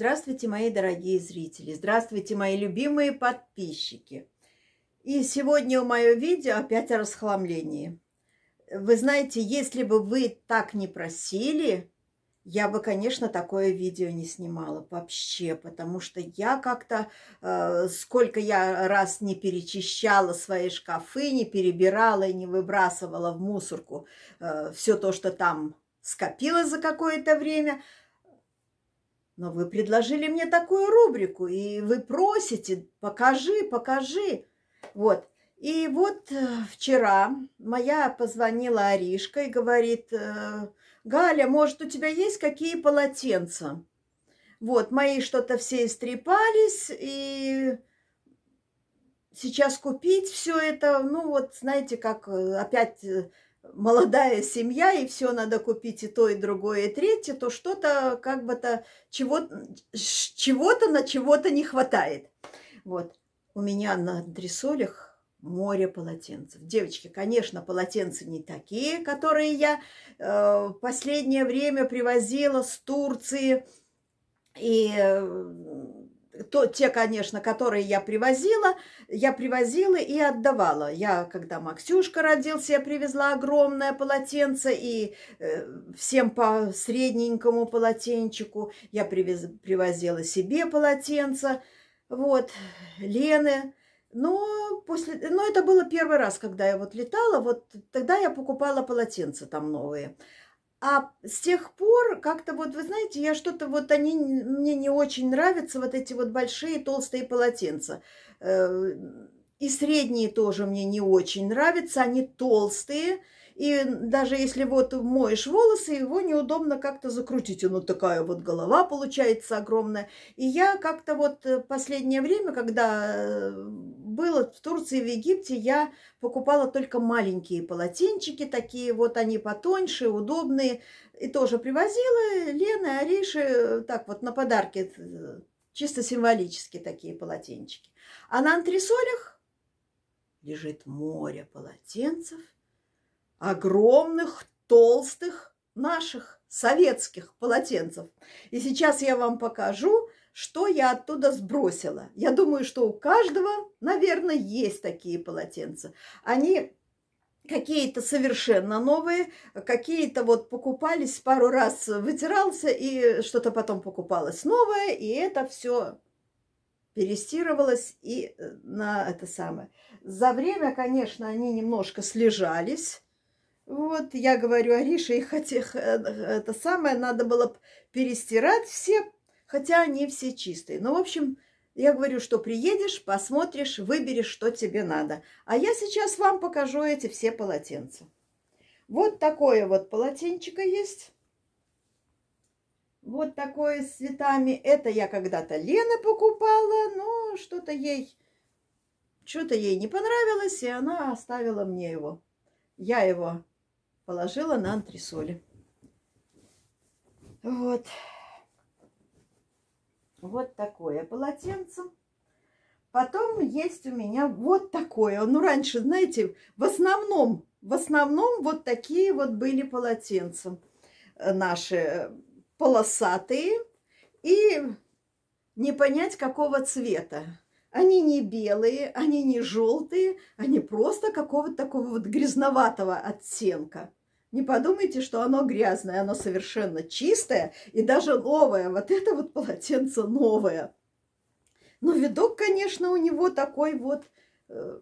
Здравствуйте, мои дорогие зрители! Здравствуйте, мои любимые подписчики! И сегодня у мое видео опять о расхламлении. Вы знаете, если бы вы так не просили, я бы, конечно, такое видео не снимала вообще, потому что я как-то, э, сколько я раз не перечищала свои шкафы, не перебирала и не выбрасывала в мусорку э, все то, что там скопилось за какое-то время – но вы предложили мне такую рубрику, и вы просите, покажи, покажи. Вот. И вот э, вчера моя позвонила Аришка и говорит, э, Галя, может, у тебя есть какие полотенца? Вот, мои что-то все истрепались, и сейчас купить все это, ну вот, знаете, как э, опять молодая семья, и все надо купить и то, и другое, и третье, то что-то как бы-то чего-то чего на чего-то не хватает. Вот. У меня на антресолях море полотенцев. Девочки, конечно, полотенца не такие, которые я э, в последнее время привозила с Турции и э, то, те, конечно, которые я привозила, я привозила и отдавала. Я, когда Максюшка родился, я привезла огромное полотенце и э, всем по средненькому полотенчику. Я привез, привозила себе полотенце, вот, Лены. Но после, но это было первый раз, когда я вот летала, вот тогда я покупала полотенца там новые. А с тех пор как-то вот, вы знаете, я что-то вот они, мне не очень нравятся вот эти вот большие толстые полотенца. Э, и средние тоже мне не очень нравятся, они толстые, и даже если вот моешь волосы, его неудобно как-то закрутить. Ну, такая вот голова получается огромная. И я как-то вот последнее время, когда э, было в Турции, в Египте, я покупала только маленькие полотенчики, такие вот они потоньше, удобные. И тоже привозила Лена Ариша, э, так вот на подарки, э, чисто символически такие полотенчики. А на антресолях лежит море полотенцев – огромных, толстых наших советских полотенцев. И сейчас я вам покажу, что я оттуда сбросила. Я думаю, что у каждого, наверное, есть такие полотенца. Они какие-то совершенно новые, какие-то вот покупались, пару раз вытирался, и что-то потом покупалось новое, и это все перестировалось и э, на это самое. За время, конечно, они немножко слежались, вот, я говорю, Ариша, их хотя, это самое, надо было перестирать все, хотя они все чистые. Ну, в общем, я говорю, что приедешь, посмотришь, выберешь, что тебе надо. А я сейчас вам покажу эти все полотенца. Вот такое вот полотенчико есть. Вот такое с цветами. Это я когда-то Лена покупала, но что-то ей, что-то ей не понравилось, и она оставила мне его. Я его положила на антресоли. Вот. Вот такое полотенце. Потом есть у меня вот такое. Ну, раньше, знаете, в основном, в основном вот такие вот были полотенца наши э, полосатые и не понять какого цвета. Они не белые, они не желтые, они просто какого-то такого вот грязноватого оттенка. Не подумайте, что оно грязное, оно совершенно чистое и даже новое. Вот это вот полотенце новое. Но видок, конечно, у него такой вот, э,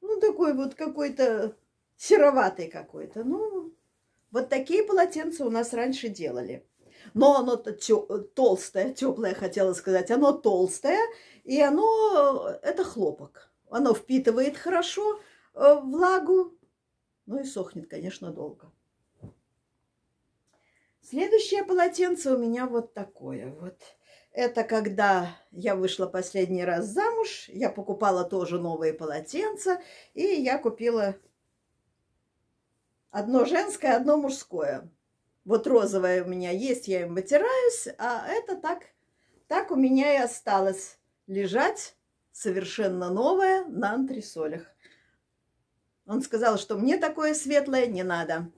ну, такой вот какой-то сероватый какой-то. Ну, вот такие полотенца у нас раньше делали. Но оно толстое, теплое, хотела сказать. Оно толстое, и оно, э, это хлопок. Оно впитывает хорошо э, влагу, но ну и сохнет, конечно, долго. Следующее полотенце у меня вот такое вот. Это когда я вышла последний раз замуж, я покупала тоже новые полотенца, и я купила одно женское, одно мужское. Вот розовое у меня есть, я им вытираюсь, а это так, так у меня и осталось лежать совершенно новое на антресолях. Он сказал, что мне такое светлое не надо.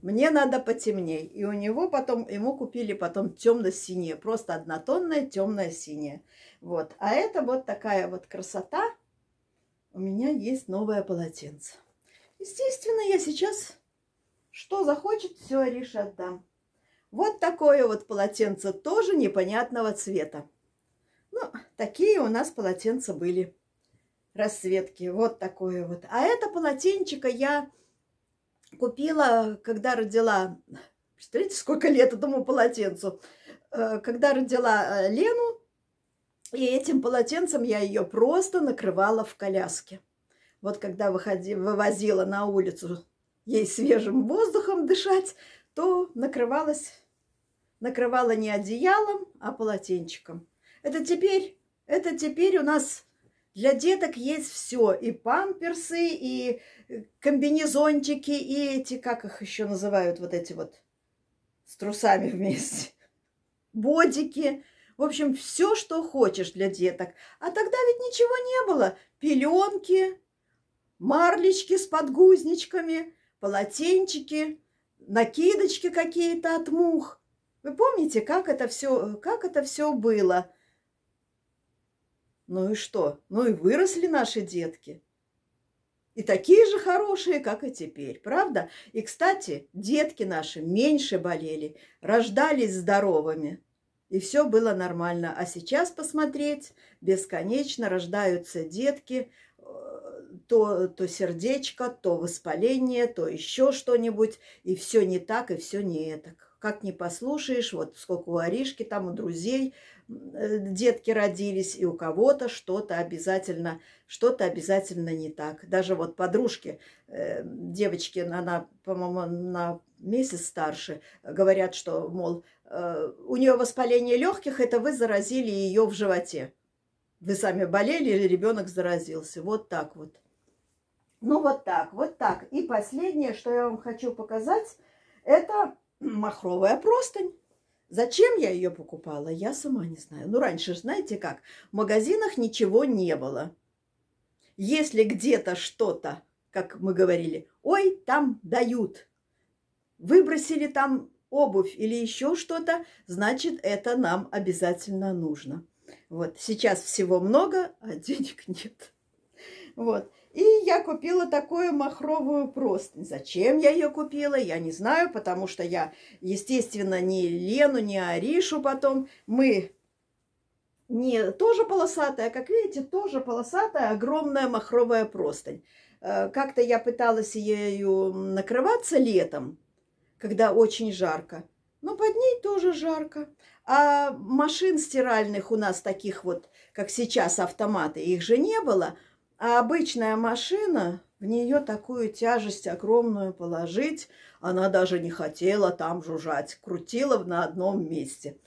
Мне надо потемнее. И у него потом, ему купили потом темно-синее, просто однотонное темное синее. Вот. А это вот такая вот красота. У меня есть новое полотенце. Естественно, я сейчас что захочет, все Арише отдам. Вот такое вот полотенце тоже непонятного цвета. Ну, такие у нас полотенца были расцветки. Вот такое вот. А это полотенчико я купила, когда родила... Представляете, сколько лет этому полотенцу? Э, когда родила э, Лену, и этим полотенцем я ее просто накрывала в коляске. Вот когда выходи, вывозила на улицу ей свежим воздухом дышать, то накрывалась, накрывала не одеялом, а полотенчиком. Это теперь, это теперь у нас для деток есть все. И памперсы, и э, комбинезончики, и эти, как их еще называют, вот эти вот с трусами вместе. Бодики. В общем, все, что хочешь для деток. А тогда ведь ничего не было. Пеленки, марлечки с подгузничками, полотенчики, накидочки какие-то от мух. Вы помните, как это все, как это все было? Ну и что? Ну и выросли наши детки. И такие же хорошие, как и теперь, правда? И, кстати, детки наши меньше болели, рождались здоровыми. И все было нормально. А сейчас посмотреть, бесконечно рождаются детки, э, то, то сердечко, то воспаление, то еще что-нибудь. И все не так, и все не так как не послушаешь, вот сколько у Аришки там, у друзей э, детки родились, и у кого-то что-то обязательно, что-то обязательно не так. Даже вот подружки, э, девочки, она, по-моему, на месяц старше, говорят, что, мол, э, у нее воспаление легких, это вы заразили ее в животе. Вы сами болели или ребенок заразился. Вот так вот. Ну, вот так, вот так. И последнее, что я вам хочу показать, это махровая простынь. Зачем я ее покупала, я сама не знаю. Ну, раньше, знаете как, в магазинах ничего не было. Если где-то что-то, как мы говорили, ой, там дают, выбросили там обувь или еще что-то, значит, это нам обязательно нужно. Вот, сейчас всего много, а денег нет. Вот. И я купила такую махровую простынь. Зачем я ее купила, я не знаю, потому что я, естественно, не Лену, не Аришу потом. Мы не тоже полосатая, как видите, тоже полосатая, огромная махровая простынь. Э, как-то я пыталась ею накрываться летом, когда очень жарко. Но под ней тоже жарко. А машин стиральных у нас таких вот, как сейчас, автоматы, их же не было. А обычная машина, в нее такую тяжесть огромную положить, она даже не хотела там жужжать, крутила на одном месте.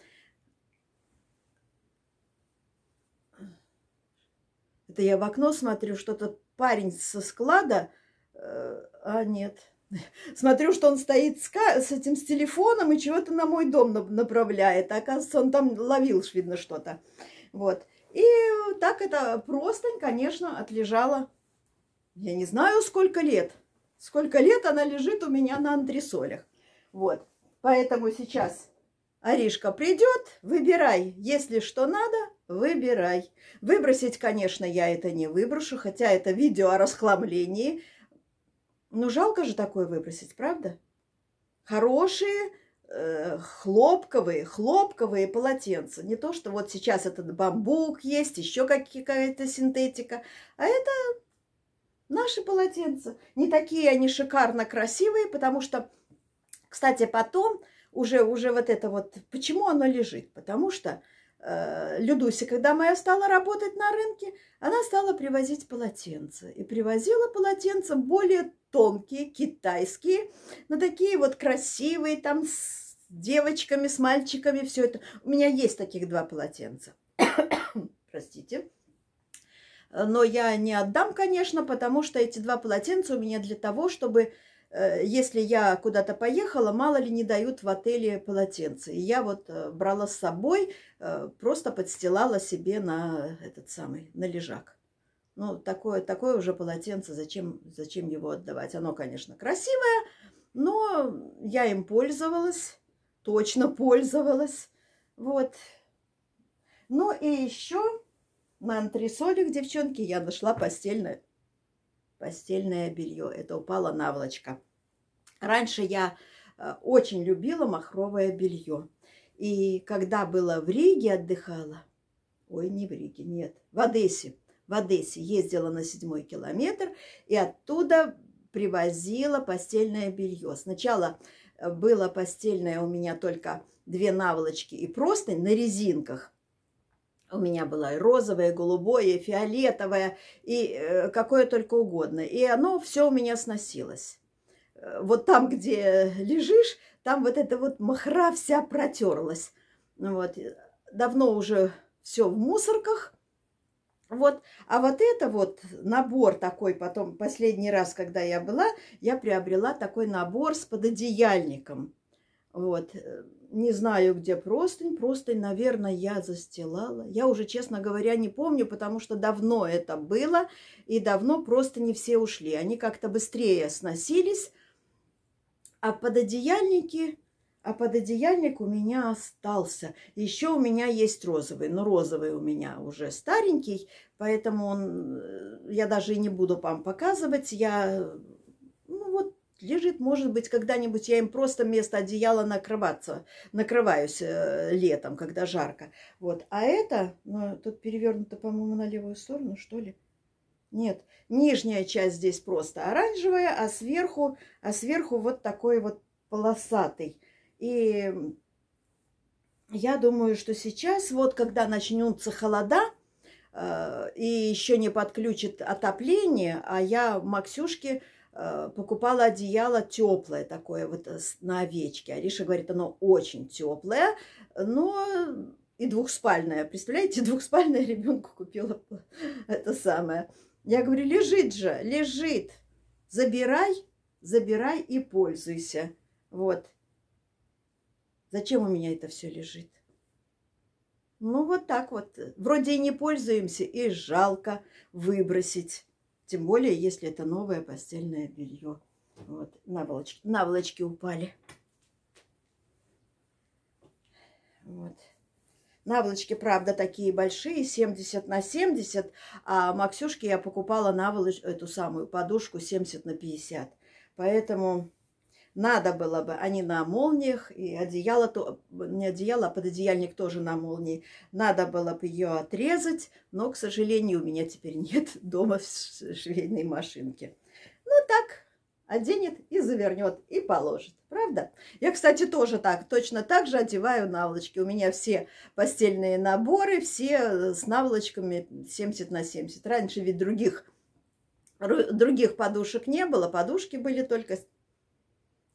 Это я в окно смотрю, что-то парень со склада, э, а нет, Смотрю, что он стоит с, с этим с телефоном и чего-то на мой дом направляет. Оказывается, он там ловил, видно, что-то. Вот. И так эта простынь, конечно, отлежала, я не знаю, сколько лет. Сколько лет она лежит у меня на антресолях. Вот, поэтому сейчас Аришка придет, выбирай, если что надо, выбирай. Выбросить, конечно, я это не выброшу, хотя это видео о расхламлении. Ну, жалко же такое выбросить, правда? Хорошие Э, хлопковые, хлопковые полотенца. Не то, что вот сейчас этот бамбук есть, еще какая-то синтетика. А это наши полотенца. Не такие они шикарно красивые, потому что, кстати, потом уже, уже вот это вот... Почему оно лежит? Потому что э, Людуся, когда моя стала работать на рынке, она стала привозить полотенца. И привозила полотенца более тонкие, китайские, но ну, такие вот красивые, там с девочками, с мальчиками, все это. У меня есть таких два полотенца. Простите. Но я не отдам, конечно, потому что эти два полотенца у меня для того, чтобы, э, если я куда-то поехала, мало ли не дают в отеле полотенца. И я вот э, брала с собой, э, просто подстилала себе на этот самый, на лежак. Ну, такое, такое уже полотенце, зачем, зачем его отдавать? Оно, конечно, красивое, но я им пользовалась, точно пользовалась. Вот. Ну и еще на антресолях, девчонки, я нашла постельное, постельное белье. Это упала наволочка. Раньше я э, очень любила махровое белье. И когда была в Риге, отдыхала. Ой, не в Риге, нет, в Одессе – в Одессе ездила на седьмой километр и оттуда привозила постельное белье. Сначала э, было постельное у меня только две наволочки и просто на резинках – у меня было и розовое, и голубое, и фиолетовое, и э, какое только угодно. И оно все у меня сносилось. Э, вот там, где лежишь, там вот эта вот махра вся протерлась. Вот. Давно уже все в мусорках, вот, а вот это вот набор такой, потом последний раз, когда я была, я приобрела такой набор с пододеяльником. Вот, э, не знаю, где простынь. Простынь, наверное, я застилала. Я уже, честно говоря, не помню, потому что давно это было, и давно просто не все ушли. Они как-то быстрее сносились, а пододеяльники а пододеяльник у меня остался. Еще у меня есть розовый, но розовый у меня уже старенький, поэтому он, э, я даже и не буду вам показывать. Я, ну вот, лежит, может быть, когда-нибудь я им просто вместо одеяла накрываться, накрываюсь э, летом, когда жарко. Вот, а это, ну, тут перевернуто, по-моему, на левую сторону, что ли? Нет, нижняя часть здесь просто оранжевая, а сверху, а сверху вот такой вот полосатый и я думаю, что сейчас, вот когда начнутся холода, э, и еще не подключит отопление, а я Максюшке э, покупала одеяло теплое такое вот э, на овечке. Ариша говорит, оно очень теплое, но и двухспальное. Представляете, двухспальное ребенку купила это самое. Я говорю, лежит же, лежит. Забирай, забирай и пользуйся. Вот. Зачем у меня это все лежит? Ну, вот так вот. Вроде и не пользуемся, и жалко выбросить. Тем более, если это новое постельное белье. Вот, наволочки, наволочки упали. Вот. Наволочки, правда, такие большие, 70 на 70. А Максюшке я покупала наволочку эту самую подушку 70 на 50. Поэтому надо было бы, они а на молниях, и одеяло, то, не одеяло, а пододеяльник тоже на молнии. Надо было бы ее отрезать, но, к сожалению, у меня теперь нет дома швейной машинки. Ну так, оденет и завернет, и положит. Правда? Я, кстати, тоже так, точно так же одеваю наволочки. У меня все постельные наборы, все э, с наволочками 70 на 70. Раньше ведь других, других подушек не было, подушки были только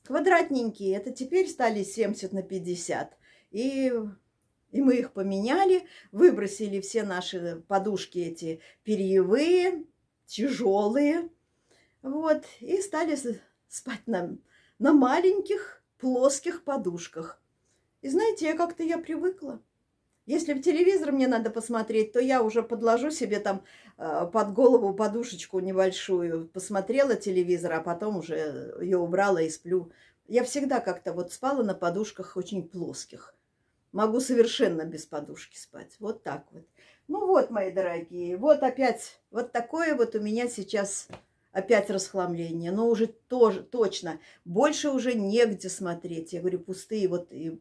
квадратненькие. Это теперь стали 70 на 50. И, и мы их поменяли, выбросили все наши подушки эти перьевые, тяжелые. Вот, и стали спать на, на маленьких плоских подушках. И знаете, я как-то я привыкла. Если в телевизор мне надо посмотреть, то я уже подложу себе там э, под голову подушечку небольшую. Посмотрела телевизор, а потом уже ее убрала и сплю. Я всегда как-то вот спала на подушках очень плоских. Могу совершенно без подушки спать. Вот так вот. Ну вот, мои дорогие, вот опять, вот такое вот у меня сейчас опять расхламление. Но уже тоже, точно, больше уже негде смотреть. Я говорю, пустые, вот и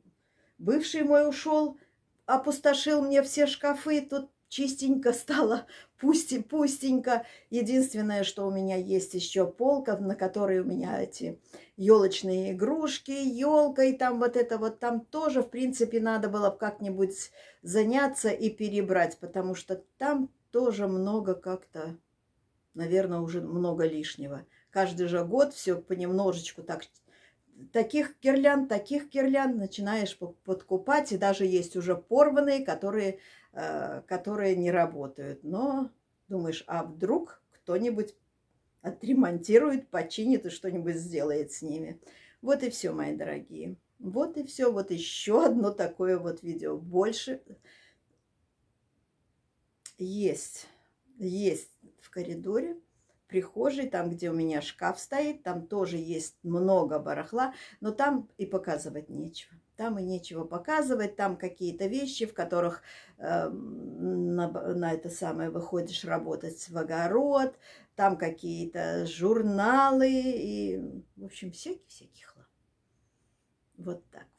бывший мой ушел – опустошил мне все шкафы, тут чистенько стало, пусть пустенько. Единственное, что у меня есть еще полка, на которой у меня эти елочные игрушки, елка и там вот это вот, там тоже, в принципе, надо было как-нибудь заняться и перебрать, потому что там тоже много как-то, наверное, уже много лишнего. Каждый же год все понемножечку так таких гирлянд, таких гирлянд начинаешь подкупать. И даже есть уже порванные, которые, э, которые не работают. Но думаешь, а вдруг кто-нибудь отремонтирует, починит и что-нибудь сделает с ними. Вот и все, мои дорогие. Вот и все. Вот еще одно такое вот видео. Больше есть. Есть в коридоре прихожей, там, где у меня шкаф стоит, там тоже есть много барахла, но там и показывать нечего. Там и нечего показывать, там какие-то вещи, в которых э, на, на это самое выходишь работать в огород, там какие-то журналы и, в общем, всякий-всякий хлам. Вот так.